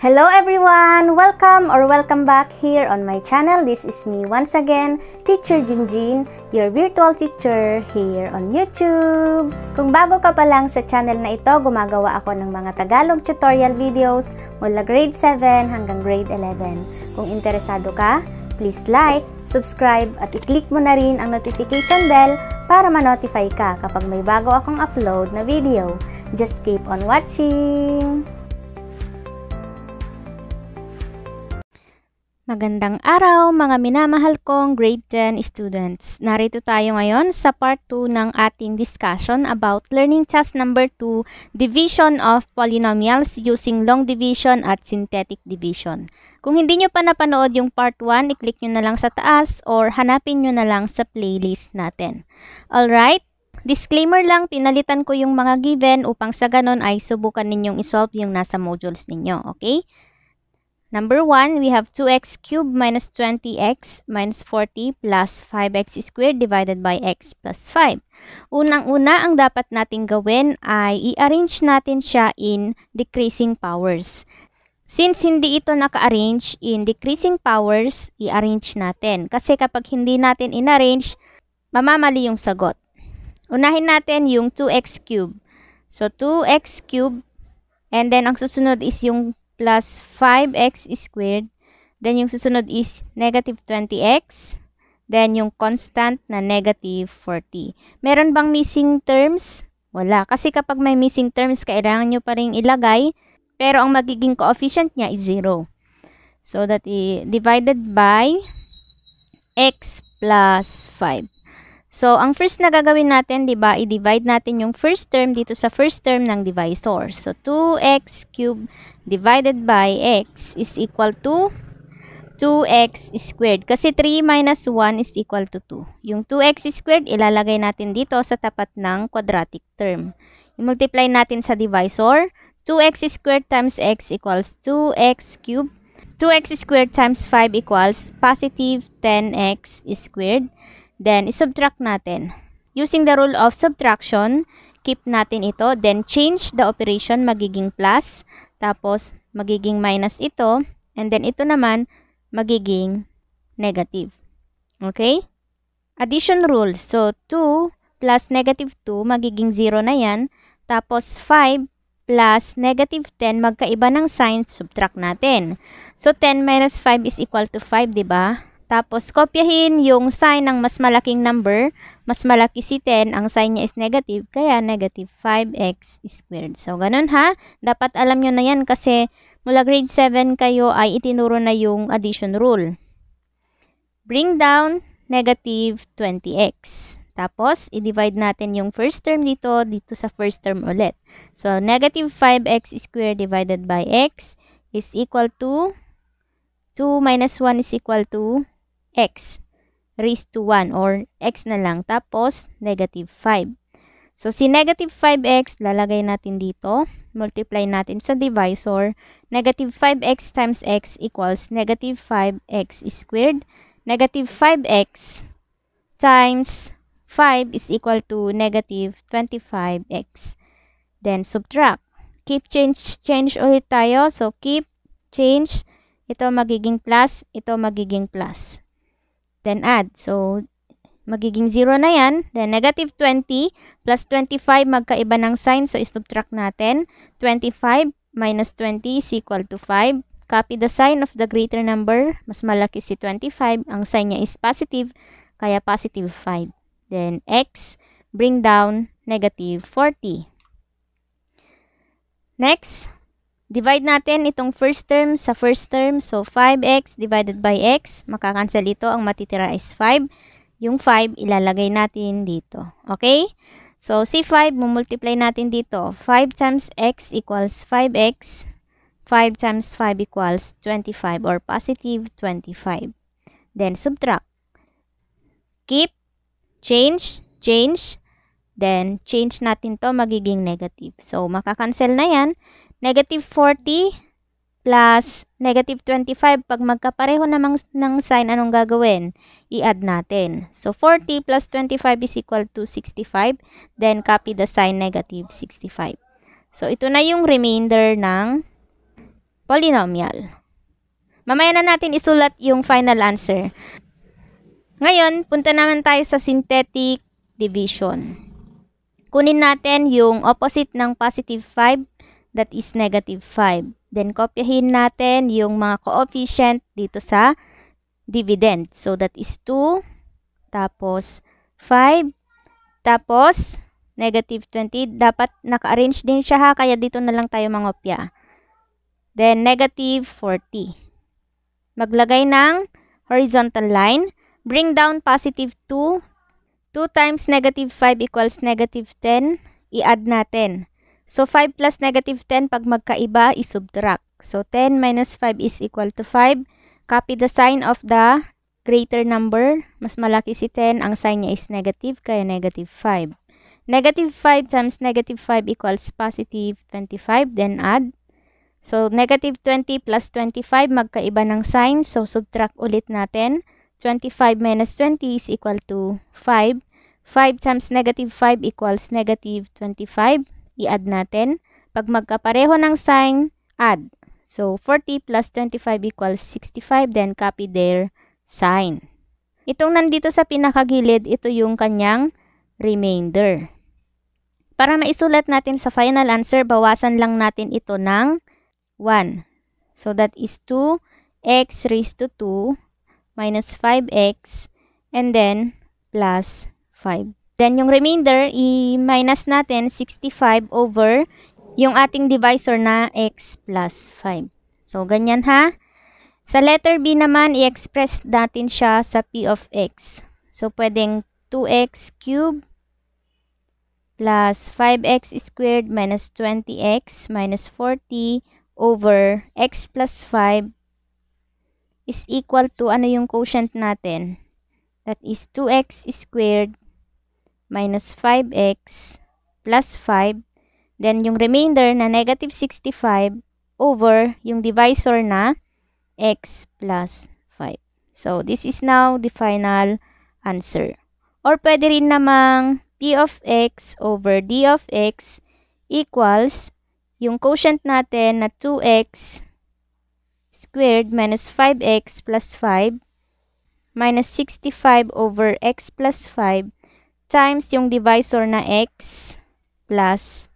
Hello everyone! Welcome or welcome back here on my channel. This is me once again, Teacher Jinjin, your virtual teacher here on YouTube. Kung bago ka pa lang sa channel na ito, gumagawa ako ng mga Tagalog tutorial videos mula grade 7 hanggang grade 11. Kung interesado ka, please like, subscribe at i-click mo na rin ang notification bell para ma-notify ka kapag may bago akong upload na video. Just keep on watching! Magandang araw mga minamahal kong grade 10 students. Narito tayo ngayon sa part 2 ng ating discussion about learning task number 2, division of polynomials using long division at synthetic division. Kung hindi nyo pa napanood yung part 1, i-click nyo na lang sa taas or hanapin nyo na lang sa playlist natin. Alright, Disclaimer lang, pinalitan ko yung mga given upang sa ganon ay subukan ninyong isolve yung nasa modules ninyo, okay? Number 1, we have 2x cubed minus 20x minus 40 plus 5x squared divided by x plus 5. Unang-una, ang dapat nating gawin ay i-arrange natin siya in decreasing powers. Since hindi ito naka-arrange in decreasing powers, i-arrange natin. Kasi kapag hindi natin in-arrange, mamamali yung sagot. Unahin natin yung 2x cubed. So, 2x cubed. And then, ang susunod is yung plus 5x squared. Then, yung susunod is negative 20x. Then, yung constant na negative 40. Meron bang missing terms? Wala. Kasi kapag may missing terms, kailangan nyo pa rin ilagay. Pero, ang magiging coefficient niya is 0. So, that is divided by x plus 5. So, ang first na gagawin natin, di ba, i-divide natin yung first term dito sa first term ng divisor. So, 2x cubed divided by x is equal to 2x squared. Kasi 3 minus 1 is equal to 2. Yung 2x squared, ilalagay natin dito sa tapat ng quadratic term. I-multiply natin sa divisor. 2x squared times x equals 2x cubed. 2x squared times 5 equals positive 10x squared. Then, subtract natin. Using the rule of subtraction, keep natin ito. Then, change the operation, magiging plus. Tapos, magiging minus ito. And then, ito naman, magiging negative. Okay? Addition rule. So, 2 plus negative 2, magiging 0 na yan. Tapos, 5 plus negative 10, magkaiba ng sign, subtract natin. So, 10 minus 5 is equal to 5, di ba? Tapos, kopyahin yung sign ng mas malaking number. Mas malaki si 10. Ang sign niya is negative. Kaya, negative 5x squared. So, ganun ha. Dapat alam nyo na yan kasi mula grade 7 kayo ay itinuro na yung addition rule. Bring down negative 20x. Tapos, i-divide natin yung first term dito, dito sa first term ulit. So, negative 5x squared divided by x is equal to 2 minus 1 is equal to x raised to 1 or x na lang. Tapos, negative 5. So, si negative 5x, lalagay natin dito. Multiply natin sa divisor. Negative 5x times x equals negative 5x squared. Negative 5x times 5 is equal to negative 25x. Then, subtract. Keep change, change ulit tayo. So, keep, change. Ito magiging plus, ito magiging plus then add. So, magiging 0 na yan. Then, negative 20 plus 25, magkaiba ng sign. So, subtract natin. 25 minus 20 is equal to 5. Copy the sign of the greater number. Mas malaki si 25. Ang sign niya is positive, kaya positive 5. Then, x, bring down negative 40. Next, Divide natin itong first term sa first term. So, 5x divided by x. Makakancel ito. Ang matitira is 5. Yung 5, ilalagay natin dito. Okay? So, si 5 mumultiply natin dito. 5 times x equals 5x. 5 times 5 equals 25 or positive 25. Then, subtract. Keep, change, change, then change natin to magiging negative. So, makakancel na yan. Negative 40 plus negative 25, pag magkapareho namang ng sign, anong gagawin? I-add natin. So, 40 plus 25 is equal to 65. Then, copy the sign negative 65. So, ito na yung remainder ng polynomial. Mamaya na natin isulat yung final answer. Ngayon, punta naman tayo sa synthetic division. Kunin natin yung opposite ng positive 5 that is negative 5. Then, kopyahin natin yung mga coefficient dito sa dividend. So, that is 2, tapos 5, tapos negative 20. Dapat naka-arrange din siya ha, kaya dito na lang tayo mangopya. Then, negative 40. Maglagay ng horizontal line. Bring down positive 2. 2 times negative 5 equals negative 10. I-add natin. So, 5 plus negative 10, pag magkaiba, isubtract. So, 10 minus 5 is equal to 5. Copy the sign of the greater number. Mas malaki si 10. Ang sign niya is negative, kaya negative 5. Negative 5 times negative 5 equals positive 25. Then add. So, negative 20 plus 25, magkaiba ng sign. So, subtract ulit natin. 25 minus 20 is equal to 5. 5 times negative 5 equals negative 25 i-add natin. Pag magkapareho ng sign, add. So, 40 plus 25 equals 65, then copy their sign. Itong nandito sa pinakagilid, ito yung kanyang remainder. Para maisulat natin sa final answer, bawasan lang natin ito ng 1. So, that is 2x raised to 2 minus 5x and then plus 5. Then, yung remainder, i-minus natin 65 over yung ating divisor na x plus 5. So, ganyan ha. Sa letter B naman, i-express natin siya sa P of x. So, pwedeng 2x cube plus 5x squared minus 20x minus 40 over x plus 5 is equal to ano yung quotient natin? That is 2x squared minus 5x plus 5. Then, yung remainder na negative 65 over yung divisor na x plus 5. So, this is now the final answer. Or pwede rin namang p of x over d of x equals yung quotient natin na 2x squared minus 5x plus 5 minus 65 over x plus 5 times yung divisor na x plus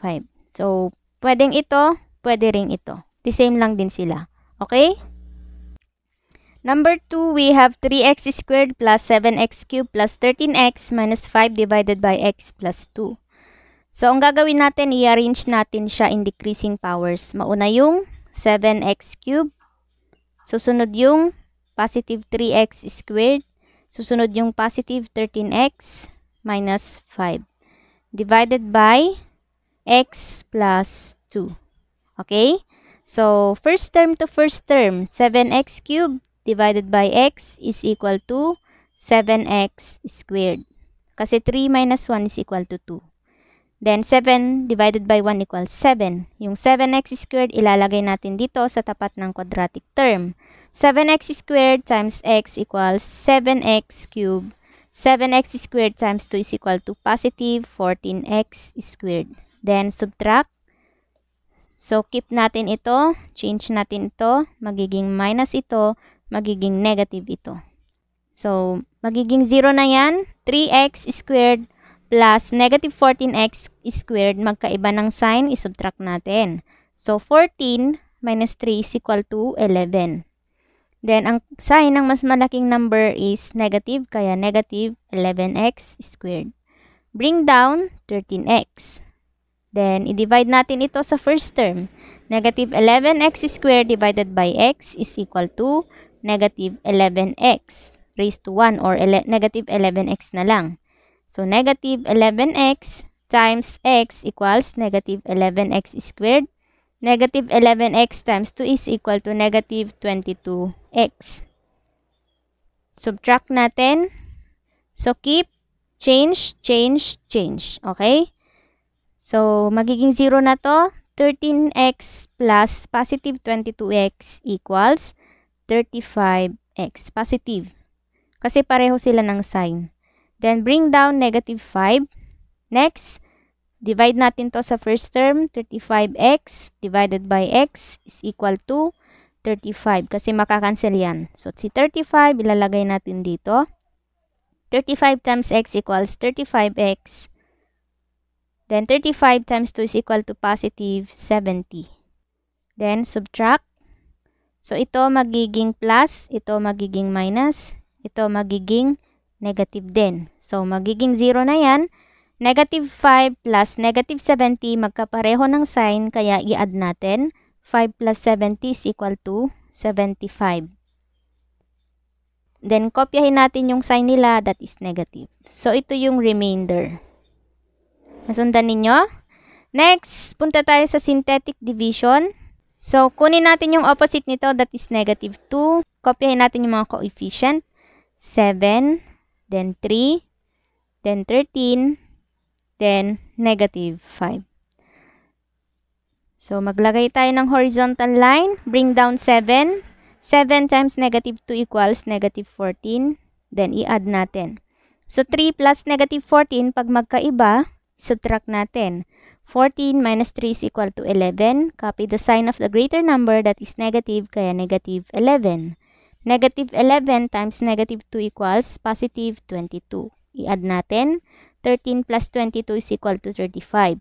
5. So, pwedeng ito, pwede rin ito. The same lang din sila. Okay? Number 2, we have 3x squared plus 7x cubed plus 13x minus 5 divided by x plus 2. So, ang gagawin natin, i-arrange natin siya in decreasing powers. Mauna yung 7x cubed. Susunod yung positive 3x squared. Susunod yung positive 13x minus 5 divided by x plus 2. Okay? So, first term to first term, 7x cubed divided by x is equal to 7x squared. Kasi 3 minus 1 is equal to 2. Then, 7 divided by 1 equals 7. Yung 7x squared, ilalagay natin dito sa tapat ng quadratic term. 7x squared times x equals 7x cubed. 7x squared times 2 is equal to positive 14x squared. Then, subtract. So, keep natin ito. Change natin ito. Magiging minus ito. Magiging negative ito. So, magiging 0 na yan. 3x squared plus negative 14x squared, magkaiba ng sign, isubtract natin. So, 14 minus 3 is equal to 11. Then, ang sign ng mas malaking number is negative, kaya negative 11x squared. Bring down 13x. Then, i-divide natin ito sa first term. Negative 11x squared divided by x is equal to negative 11x raised to 1 or negative 11x na lang. So, negative 11x times x equals negative 11x squared. Negative 11x times 2 is equal to negative 22x. Subtract natin. So, keep, change, change, change. Okay? So, magiging 0 na to. 13x plus positive 22x equals 35x. Positive. Kasi pareho sila ng sign. Then, bring down negative 5. Next, divide natin to sa first term, 35x divided by x is equal to 35 kasi makakancel yan. So, si 35 ilalagay natin dito. 35 times x equals 35x. Then, 35 times 2 is equal to positive 70. Then, subtract. So, ito magiging plus, ito magiging minus, ito magiging negative din. So, magiging 0 na yan. Negative 5 plus negative 70, magkapareho ng sign, kaya i-add natin. 5 plus 70 is equal to 75. Then, kopyahin natin yung sign nila, that is negative. So, ito yung remainder. Nasundan ninyo? Next, punta tayo sa synthetic division. So, kunin natin yung opposite nito, that is negative 2. Kopyahin natin yung mga coefficient. 7 then 3, then 13, then negative 5. So, maglagay tayo ng horizontal line. Bring down 7. 7 times negative 2 equals negative 14. Then, i-add natin. So, 3 plus negative 14, pag magkaiba, subtract natin. 14 minus 3 is equal to 11. Copy the sign of the greater number that is negative, kaya negative 11. Negative 11 times negative 2 equals positive 22. I-add natin. 13 plus 22 is equal to 35.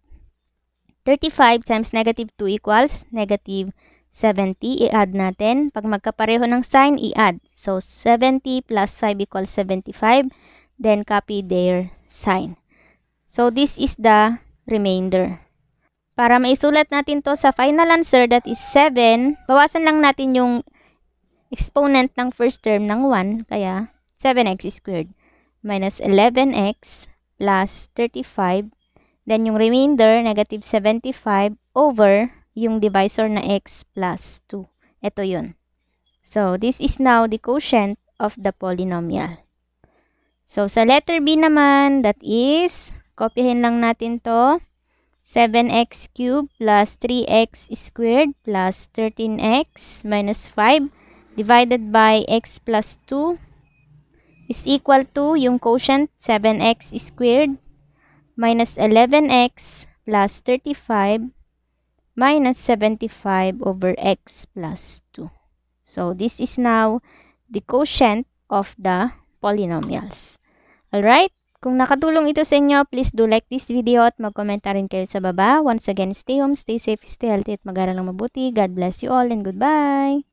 35 times negative 2 equals negative 70. I-add natin. Pag magkapareho ng sign, i-add. So, 70 plus 5 equals 75. Then, copy their sign. So, this is the remainder. Para maisulat natin to sa final answer, that is 7, bawasan lang natin yung exponent ng first term ng 1, kaya 7x squared minus 11x plus 35. Then, yung remainder, negative 75 over yung divisor na x plus 2. Ito yun. So, this is now the quotient of the polynomial. So, sa letter B naman, that is, kopyahin lang natin to. 7x cubed plus 3x squared plus 13x minus 5 divided by x plus 2 is equal to yung quotient 7x squared minus 11x plus 35 minus 75 over x plus 2. So, this is now the quotient of the polynomials. Alright? Kung nakatulong ito sa inyo, please do like this video at mag-comment rin kayo sa baba. Once again, stay home, stay safe, stay healthy at mag-aral ng mabuti. God bless you all and goodbye!